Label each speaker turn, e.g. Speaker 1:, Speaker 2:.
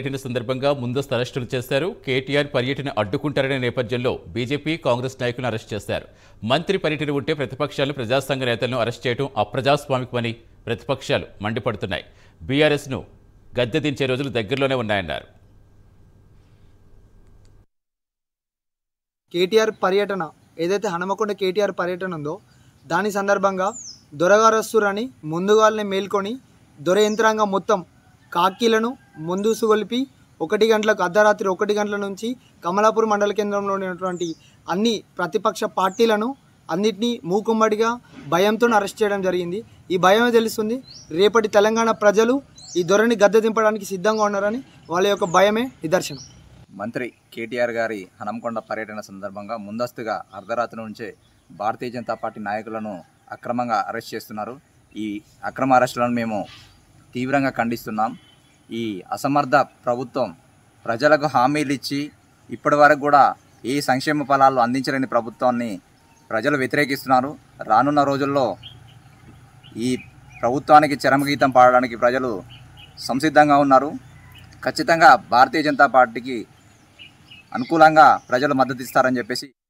Speaker 1: పర్యటన సందర్భంగా ముందస్తు అరెస్టులు చేశారు కేటీఆర్ పర్యటన అడ్డుకుంటారనే నేపథ్యంలో బీజేపీ కాంగ్రెస్ నాయకులను అరెస్ట్ చేశారు మంత్రి పర్యటన ఉంటే ప్రతిపక్షాలు ప్రజాసంఘ నేతలను అరెస్ట్ చేయడం అప్రజాస్వామికమని ప్రతిపక్షాలు మండిపడుతున్నాయి బీఆర్ఎస్ను గద్దెదించే రోజులు దగ్గరలోనే ఉన్నాయన్నారు కేటీఆర్
Speaker 2: పర్యటన ఏదైతే హనమకొండ కేటీఆర్ పర్యటన ఉందో దాని సందర్భంగా దొరగారస్తురని ముందుగాల్ని మేల్కొని దొర యంత్రాంగం మొత్తం కాకీలను ముందుసుగొలిపి ఒకటి గంటలకు అర్ధరాత్రి ఒకటి గంటల నుంచి కమలాపూర్ మండల కేంద్రంలో ఉన్నటువంటి అన్ని ప్రతిపక్ష పార్టీలను అన్నిటినీ మూకుమ్మడిగా భయంతో అరెస్ట్ చేయడం జరిగింది ఈ భయమే తెలుస్తుంది రేపటి తెలంగాణ ప్రజలు ఈ ధోరణి గద్దె దింపడానికి సిద్ధంగా ఉన్నారని వాళ్ళ యొక్క భయమే నిదర్శనం
Speaker 3: మంత్రి కేటీఆర్ గారి హనంకొండ పర్యటన సందర్భంగా ముందస్తుగా అర్ధరాత్రి నుంచే భారతీయ జనతా పార్టీ నాయకులను అక్రమంగా అరెస్ట్ చేస్తున్నారు ఈ అక్రమ అరెస్టులను మేము తీవ్రంగా ఖండిస్తున్నాం ఈ అసమర్థ ప్రభుత్వం ప్రజలకు హామీలు ఇచ్చి ఇప్పటి వరకు కూడా ఏ సంక్షేమ ఫలాలు అందించలేని ప్రభుత్వాన్ని ప్రజలు వ్యతిరేకిస్తున్నారు రానున్న రోజుల్లో ఈ ప్రభుత్వానికి చరమగీతం పాడడానికి ప్రజలు సంసిద్ధంగా ఉన్నారు ఖచ్చితంగా భారతీయ జనతా పార్టీకి అనుకూలంగా ప్రజలు మద్దతు ఇస్తారని చెప్పేసి